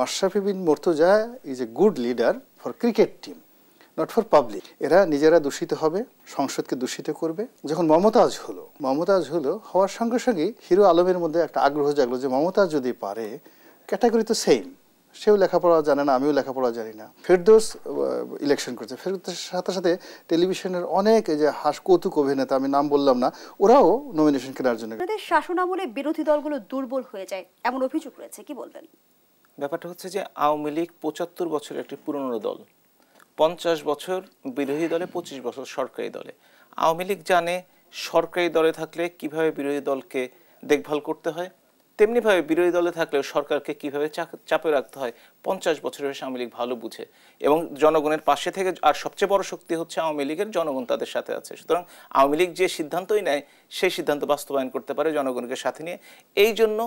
Mashrafe bin Mortaza is a good leader for cricket team not for public এরা নিজেরা দূষিত হবে সংসদকে দূষিত করবে যখন মমতাজ হলো মমতাজ হলো হওয়ার সঙ্গে সঙ্গে হিরো আলমের মধ্যে একটা আগ্রহ জাগলো যে মমতাজ যদি পারে ক্যাটাগরি তো সেম সেও লেখাপড়া জানে না আমিও লেখাপড়া জানি না ফেরদোস ইলেকশন করছে ফেরদোসের সাথে সাথে টেলিভিশনের অনেক যে হাস কৌতুক অভিনেতা আমি নাম বললাম না ওরাও নমিনেশন কেনার জন্য শাসন বিরোধী দলগুলো দুর্বল হয়ে যায় এমন অভিযোগ রয়েছে কি বলবেন ব্যাপারটা হচ্ছে যে আওয়ামী লীগ পঁচাত্তর বছরের একটি পুরনো দল পঞ্চাশ বছর বিরোধী দলে পঁচিশ বছর সরকারি দলে আওয়ামী লীগ জানে সরকারি দলে থাকলে কিভাবে বিরোধী দলকে দেখভাল করতে হয় তেমনিভাবে বিরোধী দলে থাকলেও সরকারকে কিভাবে চাপে রাখতে হয় পঞ্চাশ বছরের বয়সে আওয়ামী লীগ ভালো বুঝে এবং জনগণের পাশে থেকে আর সবচেয়ে বড় শক্তি হচ্ছে আওয়ামী লীগের জনগণ তাদের সাথে আছে সুতরাং আওয়ামী লীগ যে সিদ্ধান্তই নেয় সেই সিদ্ধান্ত বাস্তবায়ন করতে পারে জনগণকে সাথে নিয়ে এই জন্য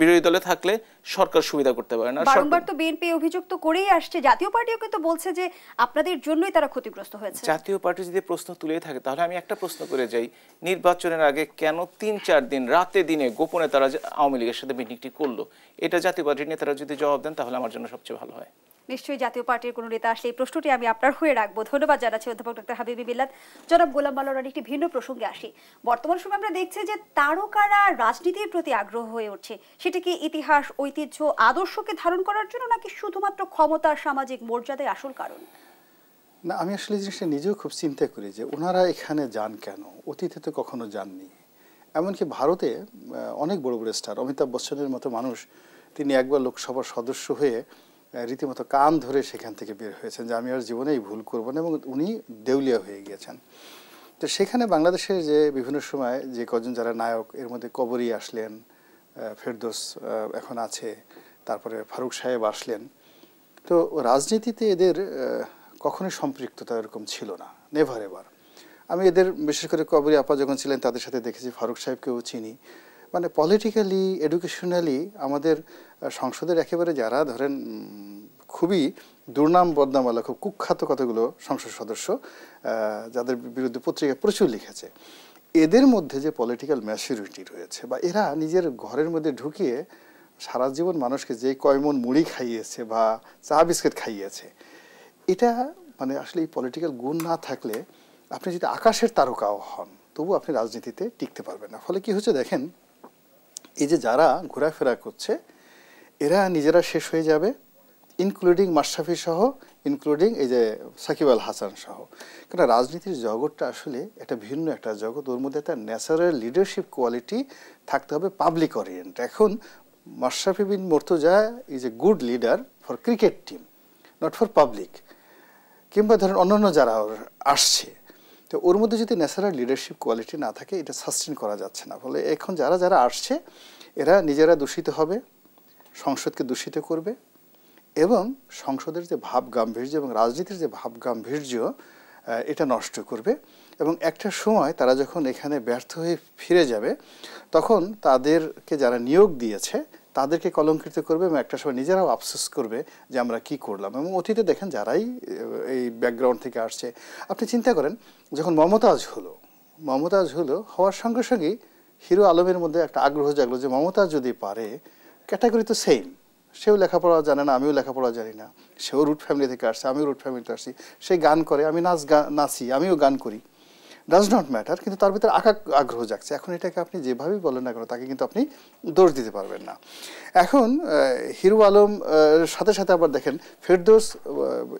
বিরোধী দলে থাকলে সরকার সুবিধা করতে পারে না বারংবার তো বিএনপি তো করেই আসছে জাতীয় পার্টিও কিন্তু বলছে যে আপনাদের জন্যই তারা ক্ষতিগ্রস্ত হয়েছে জাতীয় পার্টি যদি প্রশ্ন তুলে থাকে তাহলে আমি একটা প্রশ্ন করে যাই নির্বাচনের আগে কেন তিন চার দিন রাতে দিনে গোপনে তারা আওয়ামী লীগের সাথে মিটিংটি করলো এটা জাতীয় পার্টির নেতারা যদি জবাব দেন তাহলে আমার জন্য সবচেয়ে ভালো হয় নিশ্চয়ই জাতীয় পার্টির কোনো নেতা আসলে এই প্রশ্নটি আমি আপনার হয়ে রাখবো ধন্যবাদ জানাচ্ছি অধ্যাপক ডক্টর হাবিবি মিল্লাত জনাব গোলাম মালোর একটি ভিন্ন প্রসঙ্গে আসি বর্তমান সময় আমরা দেখছি যে তারকারা রাজনীতির প্রতি আগ্রহ হয়ে হচ্ছে সেটা কি ইতিহাস ঐতিহ্য আদর্শকে ধারণ করার জন্য নাকি শুধুমাত্র ক্ষমতা সামাজিক মর্যাদাই আসল কারণ না আমি আসলে জিনিসটা নিজেও খুব চিন্তা করি যে ওনারা এখানে যান কেন অতীতে তো কখনো যাননি এমনকি ভারতে অনেক বড় বড় স্টার অমিতাভ বচ্চনের মতো মানুষ তিনি একবার লোকসভার সদস্য হয়ে রীতিমতো কান ধরে সেখান থেকে বের হয়েছেন যে আমি আর জীবনে এই ভুল করবো না এবং উনি দেউলিয়া হয়ে গিয়েছেন তো সেখানে বাংলাদেশের যে বিভিন্ন সময় যে কজন যারা নায়ক এর মধ্যে কবরী আসলেন ফেরদোস এখন আছে তারপরে ফারুক সাহেব আসলেন তো রাজনীতিতে এদের কখনোই সম্পৃক্ততা এরকম ছিল না নেভার এভার আমি এদের বিশেষ করে কবরী আপা যখন ছিলেন তাদের সাথে দেখেছি ফারুক সাহেবকেও চিনি মানে পলিটিক্যালি এডুকেশনালি আমাদের সংসদের একেবারে যারা ধরেন খুবই দুর্নাম বদনাম খুব কুখ্যাত কতগুলো সংসদ সদস্য যাদের বিরুদ্ধে পত্রিকা প্রচুর লিখেছে এদের মধ্যে যে পলিটিক্যাল ম্যাচুরিটি রয়েছে বা এরা নিজের ঘরের মধ্যে ঢুকিয়ে সারা জীবন মানুষকে যে কয়মন মুড়ি খাইয়েছে বা চা বিস্কিট খাইয়েছে এটা মানে আসলে এই পলিটিক্যাল গুণ না থাকলে আপনি যদি আকাশের তারকাও হন তবু আপনি রাজনীতিতে টিকতে পারবেন না ফলে কি হচ্ছে দেখেন এই যে যারা ঘোরাফেরা করছে এরা নিজেরা শেষ হয়ে যাবে ইনক্লুডিং মাশরাফি সহ ইনক্লুডিং এই যে সাকিব আল হাসান সহ কেন রাজনীতির জগৎটা আসলে এটা ভিন্ন একটা জগৎ ওর মধ্যে তার ন্যাচারাল লিডারশিপ কোয়ালিটি থাকতে হবে পাবলিক অরিয়েন্ট এখন Mashrafe bin Mortaza is a good leader for cricket team not for public কিংবা ধরেন অন্যান্য যারা আসছে তো ওর মধ্যে যদি ন্যাচারাল লিডারশিপ কোয়ালিটি না থাকে এটা সাস্টেন করা যাচ্ছে না ফলে এখন যারা যারা আসছে এরা নিজেরা দূষিত হবে সংসদকে দূষিত করবে এবং সংসদের যে ভাব গাম্ভীর্য এবং রাজনীতির যে ভাব গাম্ভীর্য এটা নষ্ট করবে এবং একটা সময় তারা যখন এখানে ব্যর্থ হয়ে ফিরে যাবে তখন তাদেরকে যারা নিয়োগ দিয়েছে তাদেরকে কলঙ্কিত করবে এবং একটা সময় নিজেরাও আফসোস করবে যে আমরা কি করলাম এবং অতীতে দেখেন যারাই এই ব্যাকগ্রাউন্ড থেকে আসছে আপনি চিন্তা করেন যখন মমতাজ হলো মমতাজ হলো হওয়ার সঙ্গে সঙ্গেই হিরো আলমের মধ্যে একটা আগ্রহ জাগলো যে মমতাজ যদি পারে ক্যাটাগরি তো সেম সেও লেখাপড়া জানে না আমিও লেখাপড়া জানি না সেও রুট ফ্যামিলি থেকে আসছে আমিও রুট ফ্যামিলি থেকে আসছি সে গান করে আমি নাচ গান নাচি আমিও গান করি ডাজ নট ম্যাটার কিন্তু তার ভিতরে আঁকা আগ্রহ জাগছে এখন এটাকে আপনি যেভাবেই বলেন না কেন তাকে কিন্তু আপনি দোষ দিতে পারবেন না এখন হিরু আলম সাথে সাথে আবার দেখেন ফেরদোস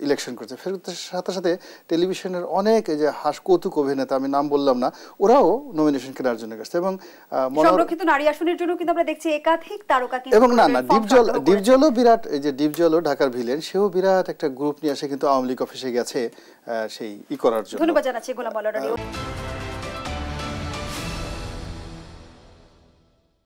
ইলেকশন করছে ফের সাথে সাথে টেলিভিশনের অনেক যে হাস কৌতুক অভিনেতা আমি নাম বললাম না ওরাও নমিনেশন কেনার জন্য গেছে এবং সংরক্ষিত নারী আসনের জন্য কিন্তু আমরা দেখছি একাধিক তারকা কিন্তু এবং না না ডিপজল ডিপজলও বিরাট যে ডিপজলও ঢাকার ভিলেন সেও বিরাট একটা গ্রুপ নিয়ে আসে কিন্তু আওয়ামী লীগ অফিসে গেছে সেই ই করার জন্য ধন্যবাদ জানাচ্ছি গোলাম